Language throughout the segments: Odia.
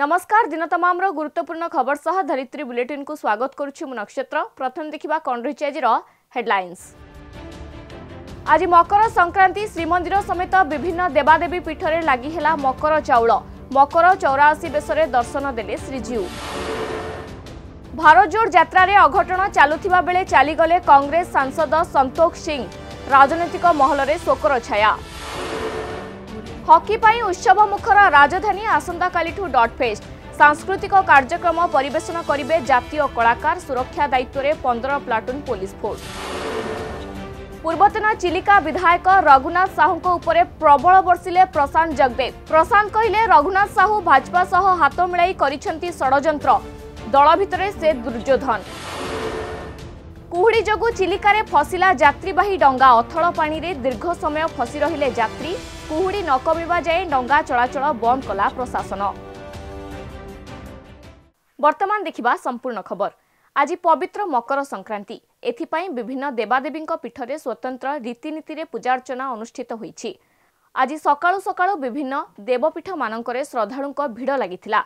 ନମସ୍କାର ଦିନ ତମାମର ଗୁରୁତ୍ୱପୂର୍ଣ୍ଣ ଖବର ସହ ଧରିତ୍ରୀ ବୁଲେଟିନକୁ ସ୍ୱାଗତ କରୁଛି ମୁଁ ନକ୍ଷତ୍ର ପ୍ରଥମେ ଦେଖିବା କ'ଣ ରହିଛି ଆଜିର ହେଡ୍ଲାଇନ୍ସ ଆଜି ମକର ସଂକ୍ରାନ୍ତି ଶ୍ରୀମନ୍ଦିର ସମେତ ବିଭିନ୍ନ ଦେବାଦେବୀ ପୀଠରେ ଲାଗିହେଲା ମକର ଚାଉଳ ମକର ଚଉରାଅଶୀ ବେଶରେ ଦର୍ଶନ ଦେଲେ ଶ୍ରୀଜୀଉ ଭାରଜୋର ଯାତ୍ରାରେ ଅଘଟଣ ଚାଲୁଥିବା ବେଳେ ଚାଲିଗଲେ କଂଗ୍ରେସ ସାଂସଦ ସନ୍ତୋଖ ସିଂ ରାଜନୈତିକ ମହଲରେ ଶୋକର ଛାୟା ହକି ପାଇଁ ଉତ୍ସବ ମୁଖର ରାଜଧାନୀ ଆସନ୍ତାକାଲିଠୁ ଡଟଫେଷ୍ଟ ସାଂସ୍କୃତିକ କାର୍ଯ୍ୟକ୍ରମ ପରିବେଷଣ କରିବେ ଜାତୀୟ କଳାକାର ସୁରକ୍ଷା ଦାୟିତ୍ୱରେ ପନ୍ଦର ପ୍ଲାଟୁନ୍ ପୋଲିସ ଫୋର୍ସ ପୂର୍ବତନ ଚିଲିକା ବିଧାୟକ ରଘୁନାଥ ସାହୁଙ୍କ ଉପରେ ପ୍ରବଳ ବର୍ଷିଲେ ପ୍ରଶାନ୍ତ ଜଗଦେବ ପ୍ରଶାନ୍ତ କହିଲେ ରଘୁନାଥ ସାହୁ ଭାଜପା ସହ ହାତ ମିଳାଇ କରିଛନ୍ତି ଷଡ଼ଯନ୍ତ୍ର ଦଳ ଭିତରେ ସେ ଦୁର୍ଯ୍ୟୋଧନ କୁହୁଡ଼ି ଯୋଗୁଁ ଚିଲିକାରେ ଫସିଲା ଯାତ୍ରୀବାହୀ ଡଙ୍ଗା ଅଥଳ ପାଣିରେ ଦୀର୍ଘ ସମୟ ଫସି ରହିଲେ ଯାତ୍ରୀ କୁହୁଡ଼ି ନ କମିବା ଯାଏ ଡଙ୍ଗା ଚଳାଚଳ ବନ୍ଦ କଲା ପ୍ରଶାସନ ବର୍ତ୍ତମାନ ଦେଖିବା ସମ୍ପୂର୍ଣ୍ଣ ଖବର ଆଜି ପବିତ୍ର ମକର ସଂକ୍ରାନ୍ତି ଏଥିପାଇଁ ବିଭିନ୍ନ ଦେବାଦେବୀଙ୍କ ପୀଠରେ ସ୍ୱତନ୍ତ୍ର ରୀତିନୀତିରେ ପୂଜାର୍ଚ୍ଚନା ଅନୁଷ୍ଠିତ ହୋଇଛି ଆଜି ସକାଳୁ ସକାଳୁ ବିଭିନ୍ନ ଦେବପୀଠମାନଙ୍କରେ ଶ୍ରଦ୍ଧାଳୁଙ୍କ ଭିଡ଼ ଲାଗିଥିଲା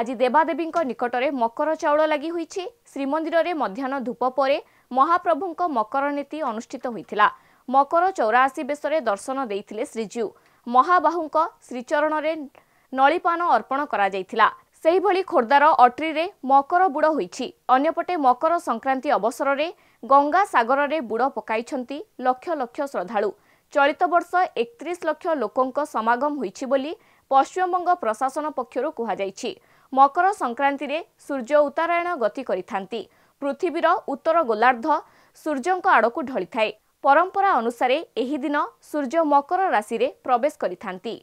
ଆଜି ଦେବାଦେବୀଙ୍କ ନିକଟରେ ମକର ଚାଉଳ ଲାଗି ହୋଇଛି ଶ୍ରୀମନ୍ଦିରରେ ମଧ୍ୟାହ୍ନ ଧୂପ ପରେ ମହାପ୍ରଭୁଙ୍କ ମକର ନୀତି ଅନୁଷ୍ଠିତ ହୋଇଥିଲା ମକର ଚୌରାଅଶୀ ବେଶରେ ଦର୍ଶନ ଦେଇଥିଲେ ଶ୍ରୀଜୀଉ ମହାବାହୁଙ୍କ ଶ୍ରୀଚରଣରେ ନଳିପାନ ଅର୍ପଣ କରାଯାଇଥିଲା ସେହିଭଳି ଖୋର୍ଦ୍ଧାର ଅଟ୍ରିରେ ମକର ବୁଡ଼ ହୋଇଛି ଅନ୍ୟପଟେ ମକର ସଂକ୍ରାନ୍ତି ଅବସରରେ ଗଙ୍ଗା ସାଗରରେ ବୁଡ଼ ପକାଇଛନ୍ତି ଲକ୍ଷ ଲକ୍ଷ ଶ୍ରଦ୍ଧାଳୁ ଚଳିତ ବର୍ଷ ଏକତିରିଶ ଲକ୍ଷ ଲୋକଙ୍କ ସମାଗମ ହୋଇଛି ବୋଲି ପଶ୍ଚିମବଙ୍ଗ ପ୍ରଶାସନ ପକ୍ଷରୁ କୁହାଯାଇଛି ମକର ସଂକ୍ରାନ୍ତିରେ ସୂର୍ଯ୍ୟ ଉତ୍ତରାୟଣ ଗତି କରିଥାନ୍ତି ପୃଥିବୀର ଉତ୍ତର ଗୋଲାର୍ଦ୍ଧ ସୂର୍ଯ୍ୟଙ୍କ ଆଡ଼କୁ ଢଳିଥାଏ ପରମ୍ପରା ଅନୁସାରେ ଏହି ଦିନ ସୂର୍ଯ୍ୟ ମକର ରାଶିରେ ପ୍ରବେଶ କରିଥାନ୍ତି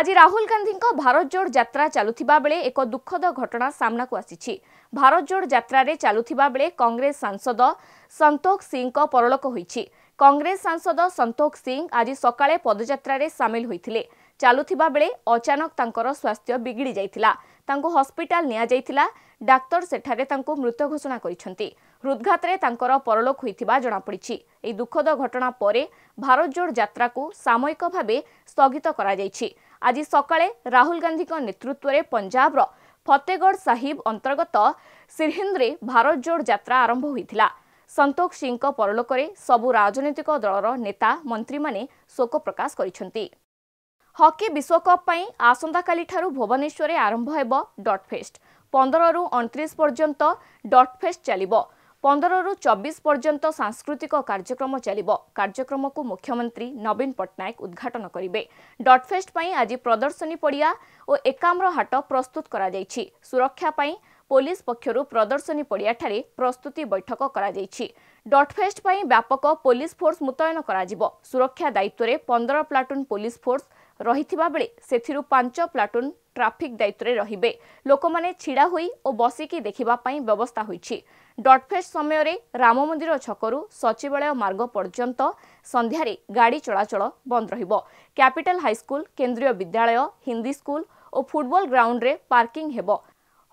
ଆଜି ରାହୁଲ ଗାନ୍ଧୀଙ୍କ ଭାରତଯୋଡ ଯାତ୍ରା ଚାଲୁଥିବା ବେଳେ ଏକ ଦୁଃଖଦ ଘଟଣା ସାମ୍ନାକୁ ଆସିଛି ଭାରତଯୋଡ ଯାତ୍ରାରେ ଚାଲୁଥିବା ବେଳେ କଂଗ୍ରେସ ସାଂସଦ ସନ୍ତୋଖ ସିଂଙ୍କ ପରଲୋକ ହୋଇଛି କଂଗ୍ରେସ ସାଂସଦ ସନ୍ତୋଖ ସିଂ ଆଜି ସକାଳେ ପଦଯାତ୍ରାରେ ସାମିଲ ହୋଇଥିଲେ ଚାଲୁଥିବା ବେଳେ ଅଚାନକ ତାଙ୍କର ସ୍ୱାସ୍ଥ୍ୟ ବିଗିଡ଼ି ଯାଇଥିଲା ତାଙ୍କୁ ହସ୍ପିଟାଲ ନିଆଯାଇଥିଲା ଡାକ୍ତର ସେଠାରେ ତାଙ୍କୁ ମୃତ ଘୋଷଣା କରିଛନ୍ତି ହୃଦ୍ଘାତରେ ତାଙ୍କର ପରଲୋକ ହୋଇଥିବା ଜଣାପଡ଼ିଛି ଏହି ଦୁଃଖଦ ଘଟଣା ପରେ ଭାରତ ଜୋଡ଼ ଯାତ୍ରାକୁ ସାମୟିକ ଭାବେ ସ୍ଥଗିତ କରାଯାଇଛି ଆଜି ସକାଳେ ରାହୁଲ ଗାନ୍ଧୀଙ୍କ ନେତୃତ୍ୱରେ ପଞ୍ଜାବର ଫତେଗଡ଼ ସାହିବ ଅନ୍ତର୍ଗତ ସିରହିନ୍ଦ୍ରେ ଭାରତ ଜୋଡ଼ ଯାତ୍ରା ଆରମ୍ଭ ହୋଇଥିଲା ସନ୍ତୋଷ ସିଂଙ୍କ ପରଲୋକରେ ସବୁ ରାଜନୈତିକ ଦଳର ନେତା ମନ୍ତ୍ରୀମାନେ ଶୋକ ପ୍ରକାଶ କରିଛନ୍ତି ହକି ବିଶ୍ୱକପ୍ ପାଇଁ ଆସନ୍ତାକାଲିଠାରୁ ଭୁବନେଶ୍ୱରରେ ଆରମ୍ଭ ହେବ ଡଟ୍ଫେଷ୍ଟ ପନ୍ଦରରୁ ଅଣତିରିଶ ପର୍ଯ୍ୟନ୍ତ ଡଟ୍ଫେଷ୍ଟ ଚାଲିବ ପନ୍ଦରରୁ ଚବିଶ ପର୍ଯ୍ୟନ୍ତ ସାଂସ୍କୃତିକ କାର୍ଯ୍ୟକ୍ରମ ଚାଲିବ କାର୍ଯ୍ୟକ୍ରମକୁ ମୁଖ୍ୟମନ୍ତ୍ରୀ ନବୀନ ପଟ୍ଟନାୟକ ଉଦ୍ଘାଟନ କରିବେ ଡଟ୍ଫେଷ୍ଟ ପାଇଁ ଆଜି ପ୍ରଦର୍ଶନୀ ପଡ଼ିଆ ଓ ଏକାମ୍ର ହାଟ ପ୍ରସ୍ତୁତ କରାଯାଇଛି ସୁରକ୍ଷା ପାଇଁ ପୋଲିସ ପକ୍ଷରୁ ପ୍ରଦର୍ଶନୀ ପଡ଼ିଆଠାରେ ପ୍ରସ୍ତୁତି ବୈଠକ କରାଯାଇଛି ଡଟ୍ଫେଷ୍ଟ ପାଇଁ ବ୍ୟାପକ ପୋଲିସ ଫୋର୍ସ ମୁତୟନ କରାଯିବ ସୁରକ୍ଷା ଦାୟିତ୍ୱରେ ପନ୍ଦର ପ୍ଲାଟୁନ୍ ପୋଲିସ ଫୋର୍ସ ରହିଥିବା ବେଳେ ସେଥିରୁ ପାଞ୍ଚ ପ୍ଲାଟୁନ୍ ଟ୍ରାଫିକ୍ ଦାୟିତ୍ୱରେ ରହିବେ ଲୋକମାନେ ଛିଡ଼ା ହୋଇ ଓ ବସିକି ଦେଖିବା ପାଇଁ ବ୍ୟବସ୍ଥା ହୋଇଛି ଡଟ୍ଫେଷ୍ଟ ସମୟରେ ରାମ ମନ୍ଦିର ଛକରୁ ସଚିବାଳୟ ମାର୍ଗ ପର୍ଯ୍ୟନ୍ତ ସନ୍ଧ୍ୟାରେ ଗାଡ଼ି ଚଳାଚଳ ବନ୍ଦ ରହିବ କ୍ୟାପିଟାଲ ହାଇସ୍କୁଲ କେନ୍ଦ୍ରୀୟ ବିଦ୍ୟାଳୟ ହିନ୍ଦୀ ସ୍କୁଲ ଓ ଫୁଟବଲ ଗ୍ରାଉଣ୍ଡରେ ପାର୍କିଂ ହେବ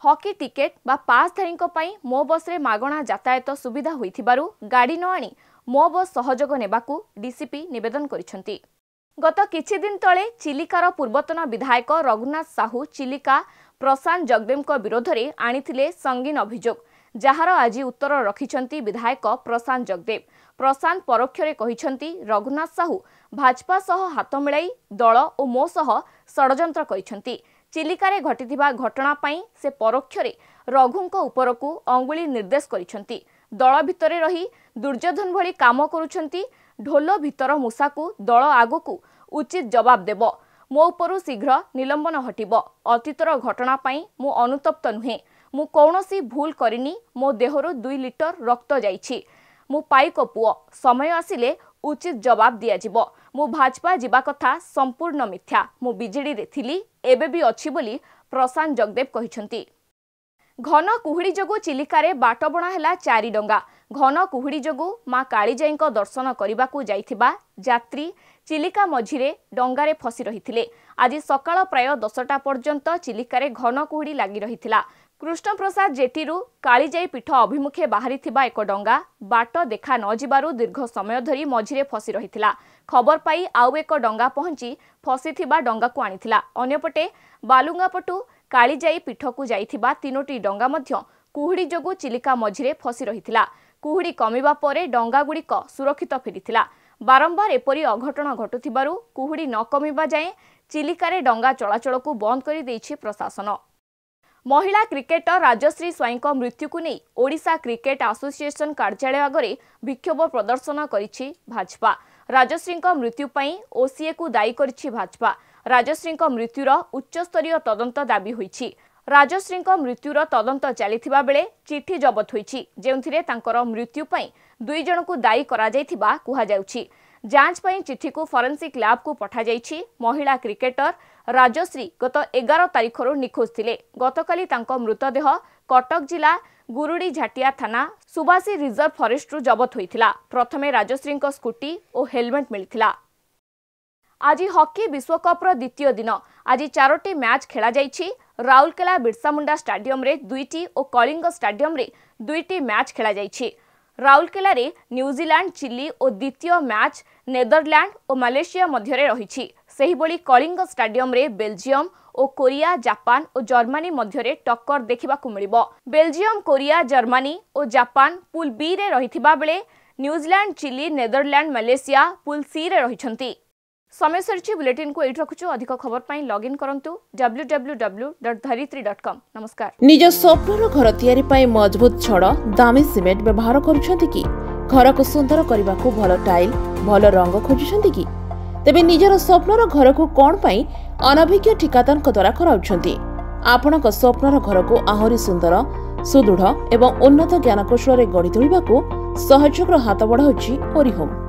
ହକି ଟିକେଟ୍ ବା ପାସ୍ଧାରୀଙ୍କ ପାଇଁ ମୋ ବସ୍ରେ ମାଗଣା ଯାତାୟାତ ସୁବିଧା ହୋଇଥିବାରୁ ଗାଡ଼ି ନ ଆଣି ମୋ ବସ୍ ସହଯୋଗ ନେବାକୁ ଡିସିପି ନିବେଦନ କରିଛନ୍ତି ଗତ କିଛିଦିନ ତଳେ ଚିଲିକାର ପୂର୍ବତନ ବିଧାୟକ ରଘୁନାଥ ସାହୁ ଚିଲିକା ପ୍ରଶାନ୍ତ ଜଗଦେବଙ୍କ ବିରୋଧରେ ଆଣିଥିଲେ ସଙ୍ଗୀନ ଅଭିଯୋଗ ଯାହାର ଆଜି ଉତ୍ତର ରଖିଛନ୍ତି ବିଧାୟକ ପ୍ରଶାନ୍ତ ଜଗଦେବ ପ୍ରଶାନ୍ତ ପରୋକ୍ଷରେ କହିଛନ୍ତି ରଘୁନାଥ ସାହୁ ଭାଜପା ସହ ହାତ ମିଳାଇ ଦଳ ଓ ମୋ ସହ ଷଡ଼ଯନ୍ତ୍ର କରିଛନ୍ତି ଚିଲିକାରେ ଘଟିଥିବା ଘଟଣା ପାଇଁ ସେ ପରୋକ୍ଷରେ ରଘୁଙ୍କ ଉପରକୁ ଅଙ୍ଗୁଳି ନିର୍ଦ୍ଦେଶ କରିଛନ୍ତି ଦଳ ଭିତରେ ରହି ଦୁର୍ଯ୍ୟୋଧନ ଭଳି କାମ କରୁଛନ୍ତି ଢୋଲ ଭିତର ମୂଷାକୁ ଦଳ ଆଗକୁ ଉଚିତ ଜବାବ ଦେବ ମୋ ଉପରୁ ଶୀଘ୍ର ନିଲମ୍ବନ ହଟିବ ଅତୀତର ଘଟଣା ପାଇଁ ମୁଁ ଅନୁତପ୍ତ ନୁହେଁ ମୁଁ କୌଣସି ଭୁଲ କରିନି ମୋ ଦେହରୁ ଦୁଇ ଲିଟର ରକ୍ତ ଯାଇଛି ମୁଁ ପାଇକ ପୁଅ ସମୟ ଆସିଲେ ଉଚିତ ଜବାବ ଦିଆଯିବ ମୁଁ ଭାଜପା ଯିବା କଥା ସମ୍ପୂର୍ଣ୍ଣ ମିଥ୍ୟା ମୁଁ ବିଜେଡ଼ିରେ ଥିଲି ଏବେ ବି ଅଛି ବୋଲି ପ୍ରଶାନ୍ତ ଜଗଦେବ କହିଛନ୍ତି ଘନ କୁହୁଡ଼ି ଯୋଗୁଁ ଚିଲିକାରେ ବାଟବଣା ହେଲା ଚାରି ଡଙ୍ଗା ଘନ କୁହୁଡ଼ି ଯୋଗୁଁ ମା କାଳିଜାଈଙ୍କ ଦର୍ଶନ କରିବାକୁ ଯାଇଥିବା ଯାତ୍ରୀ ଚିଲିକା ମଝିରେ ଡଙ୍ଗାରେ ଫସି ରହିଥିଲେ ଆଜି ସକାଳ ପ୍ରାୟ ଦଶଟା ପର୍ଯ୍ୟନ୍ତ ଚିଲିକାରେ ଘନ କୁହୁଡ଼ି ଲାଗି ରହିଥିଲା କୃଷ୍ଣପ୍ରସାଦ ଜେଟିରୁ କାଳିଜାଇ ପୀଠ ଅଭିମୁଖେ ବାହାରିଥିବା ଏକ ଡଙ୍ଗା ବାଟ ଦେଖା ନଯିବାରୁ ଦୀର୍ଘ ସମୟ ଧରି ମଝିରେ ଫସି ରହିଥିଲା ଖବର ପାଇ ଆଉ ଏକ ଡଙ୍ଗା ପହଞ୍ଚି ଫସିଥିବା ଡଙ୍ଗାକୁ ଆଣିଥିଲା ଅନ୍ୟପଟେ ବାଲୁଙ୍ଗାପଟୁ କାଳିଜାଇ ପୀଠକୁ ଯାଇଥିବା ତିନୋଟି ଡଙ୍ଗା ମଧ୍ୟ କୁହୁଡ଼ି ଯୋଗୁଁ ଚିଲିକା ମଝିରେ ଫସି ରହିଥିଲା କୁହୁଡ଼ି କମିବା ପରେ ଡଙ୍ଗାଗୁଡ଼ିକ ସୁରକ୍ଷିତ ଫେରିଥିଲା ବାରମ୍ବାର ଏପରି ଅଘଟଣ ଘଟୁଥିବାରୁ କୁହୁଡ଼ି ନ କମିବା ଯାଏଁ ଚିଲିକାରେ ଡଙ୍ଗା ଚଳାଚଳକୁ ବନ୍ଦ କରିଦେଇଛି ପ୍ରଶାସନ ମହିଳା କ୍ରିକେଟର ରାଜଶ୍ରୀ ସ୍ୱାଇଁଙ୍କ ମୃତ୍ୟୁକୁ ନେଇ ଓଡ଼ିଶା କ୍ରିକେଟ ଆସୋସିଏସନ କାର୍ଯ୍ୟାଳୟ ଆଗରେ ବିକ୍ଷୋଭ ପ୍ରଦର୍ଶନ କରିଛି ଭାଜପା ରାଜଶ୍ରୀଙ୍କ ମୃତ୍ୟୁ ପାଇଁ ଓସିଏକୁ ଦାୟୀ କରିଛି ଭାଜପା ରାଜଶ୍ରୀଙ୍କ ମୃତ୍ୟୁର ଉଚ୍ଚସ୍ତରୀୟ ତଦନ୍ତ ଦାବି ହୋଇଛି ରାଜଶ୍ରୀଙ୍କ ମୃତ୍ୟୁର ତଦନ୍ତ ଚାଲିଥିବା ବେଳେ ଚିଠି ଜବତ ହୋଇଛି ଯେଉଁଥିରେ ତାଙ୍କର ମୃତ୍ୟୁ ପାଇଁ ଦୁଇ ଜଣଙ୍କୁ ଦାୟୀ କରାଯାଇଥିବା କୁହାଯାଉଛି ଯାଞ୍ଚ ପାଇଁ ଚିଠିକୁ ଫରେନ୍ସିକ୍ ଲ୍ୟାବ୍କୁ ପଠାଯାଇଛି ମହିଳା କ୍ରିକେଟର ରାଜଶ୍ରୀ ଗତ ଏଗାର ତାରିଖରୁ ନିଖୋଜ ଥିଲେ ଗତକାଲି ତାଙ୍କ ମୃତଦେହ କଟକ ଜିଲ୍ଲା ଗୁରୁଡ଼ି ଝାଟିଆ ଥାନା ସୁବାସୀ ରିଜର୍ଭ ଫରେଷ୍ଟରୁ ଜବତ ହୋଇଥିଲା ପ୍ରଥମେ ରାଜଶ୍ରୀଙ୍କ ସ୍କୁଟି ଓ ହେଲମେଟ୍ ମିଳିଥିଲା ଆଜି ହକି ବିଶ୍ୱକପ୍ର ଦ୍ୱିତୀୟ ଦିନ ଆଜି ଚାରୋଟି ମ୍ୟାଚ୍ ଖେଳାଯାଇଛି ରାଉରକେଲା ବିର୍ସାମୁଣ୍ଡା ଷ୍ଟାଡିୟମରେ ଦୁଇଟି ଓ କଳିଙ୍ଗ ଷ୍ଟାଡିୟମରେ ଦୁଇଟି ମ୍ୟାଚ୍ ଖେଳାଯାଇଛି ରାଉରକେଲାରେ ନ୍ୟୁଜିଲାଣ୍ଡ ଚିଲି ଓ ଦ୍ୱିତୀୟ ମ୍ୟାଚ୍ ନେଦରଲ୍ୟାଣ୍ଡ ଓ ମାଲେସିଆ ମଧ୍ୟରେ ରହିଛି ସେହିଭଳି କଳିଙ୍ଗ ଷ୍ଟାଡିୟମରେ ବେଲଜିୟମ ଓ କୋରିଆ ଜାପାନ ଓ ଜର୍ମାନୀ ମଧ୍ୟରେ ଟକ୍କର ଦେଖିବାକୁ ମିଳିବ ବେଲଜିୟମ କୋରିଆ ଜର୍ମାନୀ ଓ ଜାପାନ ପୁଲ୍ ବିରେ ରହିଥିବା ବେଳେ New Zealand Chile Netherlands Malaysia pool ସିରେ ରହିଛନ୍ତି ସମେଶ୍ୱରୀଜୀ ବୁଲେଟିନ୍କୁ ଏଇଠି ରଖୁଛୁ ଅଧିକ ଖବର ପାଇଁ ଲଗ୍ଇନ୍ କରନ୍ତୁ W W W dot Dharitri dot com ନମସ୍କାର ନିଜ ସ୍ୱପ୍ନର ଘର ତିଆରି ପାଇଁ ମଜବୁତ ଛଡ଼ ଦାମୀ ସିମେଣ୍ଟ ବ୍ୟବହାର କରୁଛନ୍ତି କି ଘରକୁ ସୁନ୍ଦର କରିବାକୁ ଭଲ ଟାଇଲ୍ ଭଲ ରଙ୍ଗ ଖୋଜୁଛନ୍ତି କି ତେବେ ନିଜର ସ୍ୱପ୍ନର ଘରକୁ କ'ଣ ପାଇଁ ଅନଭିଜ୍ଞ ଠିକାଦାରଙ୍କ ଦ୍ୱାରା କରାଉଛନ୍ତି ଆପଣଙ୍କ ସ୍ୱପ୍ନର ଘରକୁ ଆହୁରି ସୁନ୍ଦର ସୁଦୃଢ଼ ଏବଂ ଉନ୍ନତ ଜ୍ଞାନକୌଶଳରେ ଗଢ଼ି ତୋଳିବାକୁ ସହଯୋଗର ହାତ ବଢ଼ାଉଛି ଓରିହୋମ୍